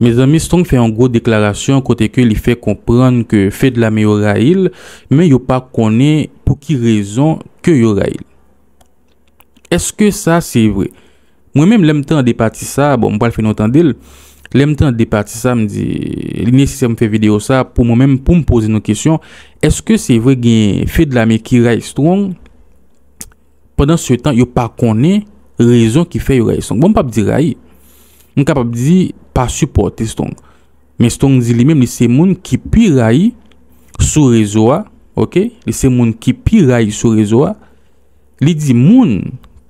Me zanmi, strong fè an gro deklarasyon kote ke li fè kompran ke fè de la bon, me yo ra il, men yo pa konè pou ki rezon ke yo ra il. Eske sa se vre? Mwen menm lemten an de pati sa, bon mwen pal fè nou tan del, lemten an de pati sa mwen di, lini si sa mwen fè video sa, pou mwen menm pou mwen pose nou kesyon, eske se vre gen fè de la me ki ra il strong? Pendan se tan yo pa konè rezon ki fè yo ra il strong. Bon mwen pa bdi ra il, mwen ka pa bdi... pa supporte stong. Men stong di li men, li se moun ki pi rayi sou rezo a, li se moun ki pi rayi sou rezo a, li di moun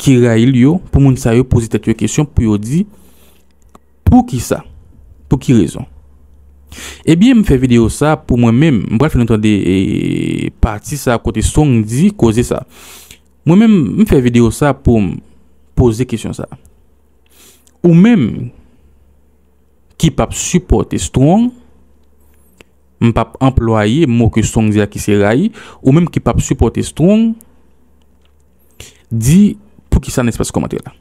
ki rayi li yo, pou moun sa yo pou se tatwe kèsyon pou yo di, pou ki sa? Pou ki rezon? Ebyen eh m fè video sa pou mwen men, m bref, lèntande eh, parti sa kote stong di koze sa. Mwen men m fè video sa pou m pose kèsyon sa. Ou men m ki pap supporte strong, m pap employe, m mokye strong diya ki se rayi, ou mèm ki pap supporte strong, di pou ki sa nè espase komater la.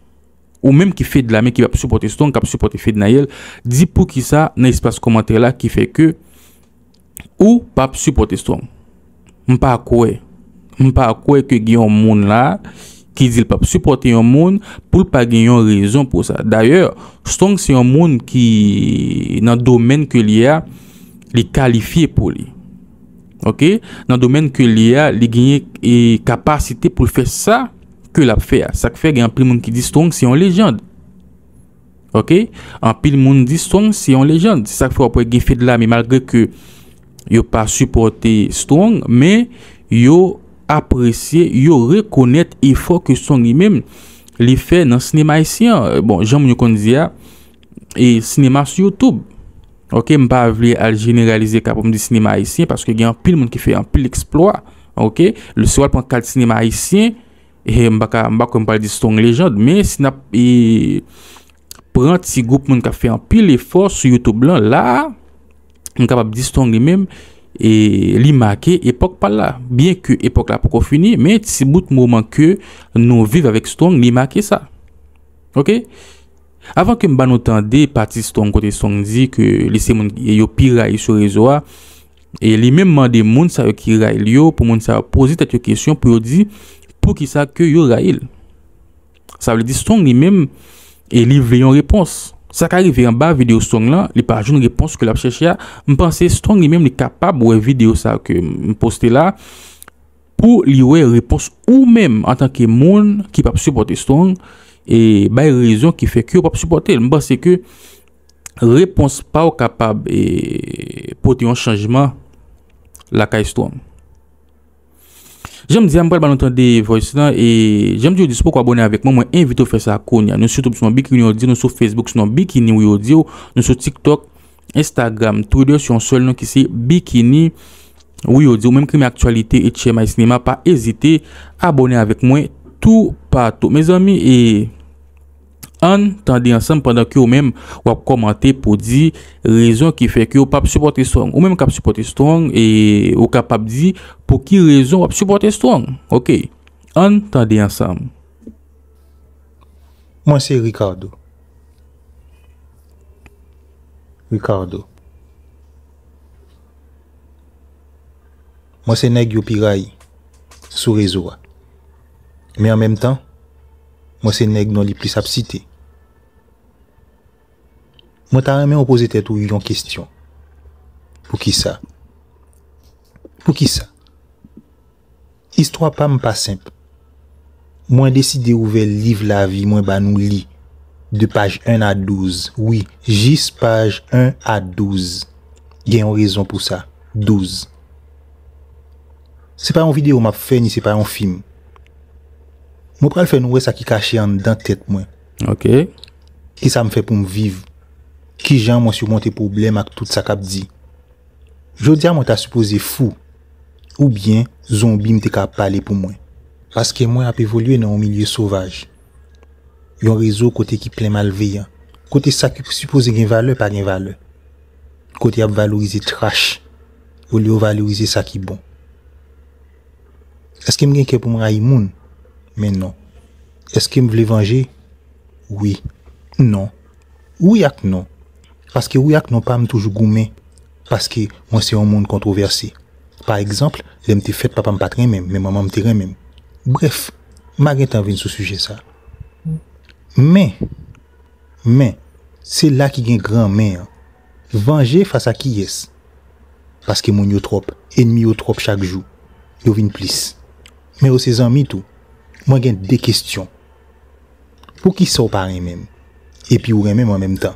Ou mèm ki fed la, mèm ki pap supporte strong, kap supporte fed na yel, di pou ki sa nè espase komater la, ki fe ke, ou pap supporte strong. M pa akwe, m pa akwe ke Giyon Moun la, ki di l pape supporte yon moun pou l pa gen yon rezon pou sa. D'ayor, stonk se yon moun ki nan domen ke li a li kalifiye pou li. Ok, nan domen ke li a li genye e, kapasite pou l fè sa ke l ap fè a. Sak fè gen apil moun ki di stonk se yon lejande. Ok, apil moun di stonk se yon lejande. Sak fè apil gen yon moun ki di stonk se yon lejande. apresye, yo rekonet e fok yon son yon men li fe nan sinema aisyen. Euh, bon, jan moun yo kondiya e sinema sou YouTube. Ok, mba vle al generalize kapap mdi sinema aisyen paske gen an pil moun ki fe an pil eksploa. Ok, le swal pan kal sinema aisyen, e mba kap mba kompal di son lejand, men sinap e prant si goup moun ka fe an pil e fos sou YouTube lan la, mkapap di son yon men E li make epok pal la. Bien ke epok la pou kon fini, men tisi bout mouman ke nou vive avek stong, li make sa. Ok? Avan ke m ban otan de pati stong kote stong zi ke li se moun yo pi raye sou rezoa, e li menman de moun sa yo ki raye li yo, pou moun sa yo pose tati yo kesyon, pou yo di pou ki sa yo raye. Sa yo li di stong li men, e li vle yon repons. Sa ka revi an ba video stong la, li pa ajoun repons ke la ap chèche ya, mpansè stong li mèm li kapab wè video sa ke mposte la pou li wè repons ou mèm an tanke moun ki pa ap supporte stong e bay rezon ki fè ki ou pa ap supporte el mpansè ke repons pa ou kapab e pote yon chanjman la ka estong. Jèm di ampèl ban anton de voys nan e jèm di yo di sou pou kon abonè avèk mwen mwen envito fè sa kon ya. Noun sou YouTube sou nan bikini yo di, noun sou Facebook sou nan bikini yo di yo, noun sou TikTok, Instagram, Twitter, sou yon sol nan ki se bikini yo di yo. Mèm ki mè aktualite HMI Sinema pa ezite abonè avèk mwen tou patou. Me zami e... An tande yansam pandan ki ou men wap komante pou di rezon ki fe ki ou pap supporte strong. Ou men kap supporte strong e ou kap pap di pou ki rezon wap supporte strong. Ok. An tande yansam. Mwen se Ricardo. Ricardo. Mwen se neg yopi ray sou rezo wap. Me an menm tan, mwen se neg non li plis ap site. Mwen ta remen opoze tèt ou yon kestyon. Pou ki sa? Pou ki sa? Histoire pa mwen pa semp. Mwen desi de ouvel liv la vi, mwen ba nou li. De page 1 a 12. Oui, jis page 1 a 12. Gen yon rezon pou sa. 12. Se pa yon video mwen ap fe ni se pa yon film. Mwen prel fe nou we sa ki kache yon dan tèt mwen. Ok. Ki sa mwen fe pou mwiv mwen. Ki jan mwen sou mwen te poublem ak tout sa kap di. Jodi a mwen ta suppose fou. Ou bien, zombi mwen te kap pale pou mwen. Paske mwen ap evolye nan ou milieu sauvage. Yon rezo kote ki ple malveyan. Kote sa ki pou suppose gen vale, pa gen vale. Kote ap valorize trash. Ou li yo valorize sa ki bon. Eske mwen gen ke pou mwen a imoun? Men non. Eske mwen vle vange? Oui. Non. Ou yak non? Parce que Wiac n'ont pas toujours goumé parce que moi c'est un monde controversé. Par exemple, les petits fêtes, papa me patinent même, mais maman me même. Bref, malgré ta venue sur ce sujet ça, mais, mais c'est là qui gagne grand mère. Venger face à qui est parce que trop ennemi au trop chaque jour, j'ouvre une plus Mais aux ces amis tout, moi des questions, pour qu'ils soient parés même, et puis ou même en même temps.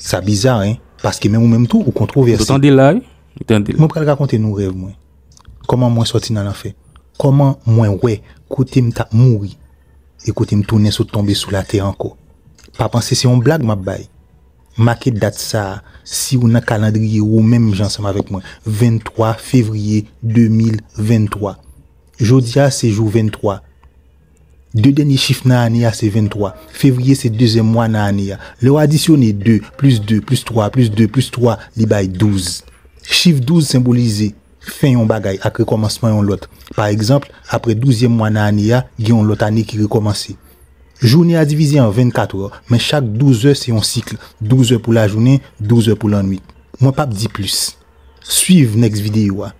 Ça bizarre, hein. Parce que même ou même tout, ou controversé. Vous là, attendez Moi, je vais raconter nos rêves, moi. Comment moi sorti dans l'enfer. Comment moi, ouais, côté ta mouri. Et côté tourner sous tomber sous la terre encore. Pas penser c'est une blague, ma Ma Marquez date ça, si on a calendrier ou même j'ensemble avec moi. 23 février 2023. Jodi, c'est jour 23. De denye chif nan ane ya se 23. Fevriye se 2e mwa nan ane ya. Le ou adisyon e 2, plus 2, plus 3, plus 2, plus 3, li bay 12. Chif 12 symbolize fen yon bagay ak rekomansman yon lot. Par ekzamp, apre 12e mwa nan ane ya, gen yon lot ane ki rekomansi. Jouni a divize an 24 or, men chak 12 or se yon sikl. 12 or pou la jounen, 12 or pou lan nwit. Mwen pap di plus. Suiv next videyo wa.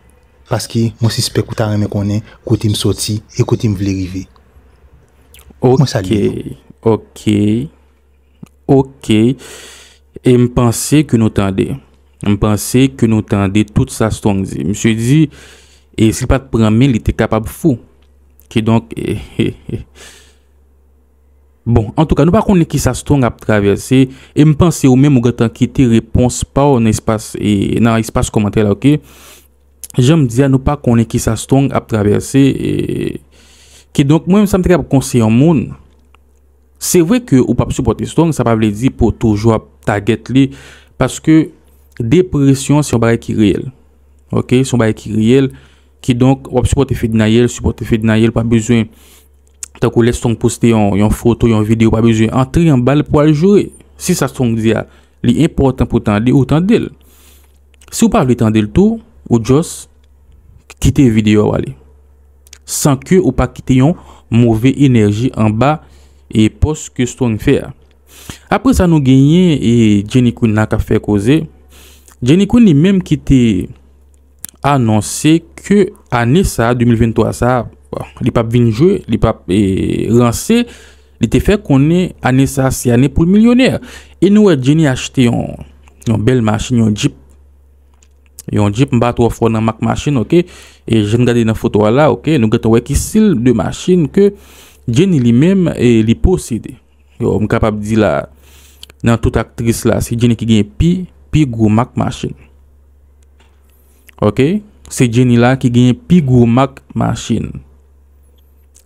Paske, mwen sispe kouta reme konen, kouti msoti, e kouti mvle rive. Non. Ok, ok, ok, e m'pensey ke nou tande, m'pensey ke nou tande tout sa stong zi, m'se di, e se pat prame, li te kapab fou, ki donk, e, e, e. Bon, an tou ka nou pa kon ne ki sa stong ap traverse, e m'pensey ou men mou gata ki te repons pa ou nan espase komantè la, ok. Je m'di a nou pa kon ne ki sa stong ap traverse, e, e. Ki donk mwen sa mte ka pou konsey yon moun, se vwe ke ou pap supporte yon stonk, sa pa vle di pou toujwa taget li. Paske depresyon se yon barek ki riel. Ok, se yon barek ki riel, ki donk wap supporte fed na yel, supporte fed na yel, pa bezwen. Tak ou lese stonk poste yon foto, yon video, pa bezwen. Entri yon bal pou al jore. Si sa stonk diya, li importan pou tande ou tande l. Se ou pa vle tande l tou, ou jos, kite video wale. sans que ou pas quitter une mauvaise énergie en bas et post que Stone fait. Après ça, nous gagné et Jenny Kun n'a qu'à faire causer. Jenny Kun même qui était annoncé que année ça, 2023 ça, il les papes jouer, il pas lancé. Eh, il était fait qu'on est année ça, c'est année pour le millionnaire. Et nous, Jenny acheté une, une belle machine, un Jeep Yon jeep mbato wafwa nan mak masjin, ok? E jen gade nan foto wala, ok? Nou gata wè ki sil de masjin ke jeni li mem e li poside. Yon mkapab di la nan tout aktris la, si jeni ki genye pi, pi gwo mak masjin. Ok? Se jeni la ki genye pi gwo mak masjin.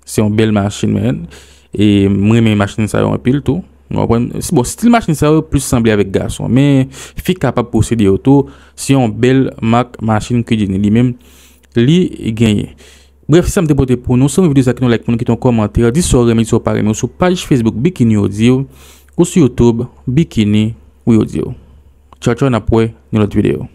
Se yon bel masjin men. E mremen yon masjin sa yon apil tou. Bon, si ti machini sa wè, plus se semblè avèk garson. Men, fi kapab pou sè di yotou, si yon bel mak machini ki jenè li mèm, li genye. Bref, si sa m te bote pou nou, sa m yon videou sa ki nou like pou nou, ki ton komantè, di sou remè, di sou paremè, ou sou page Facebook Bikini Odiou, ou sou Youtube Bikini Odiou. Tchao tchao, napwè, nou lot videou.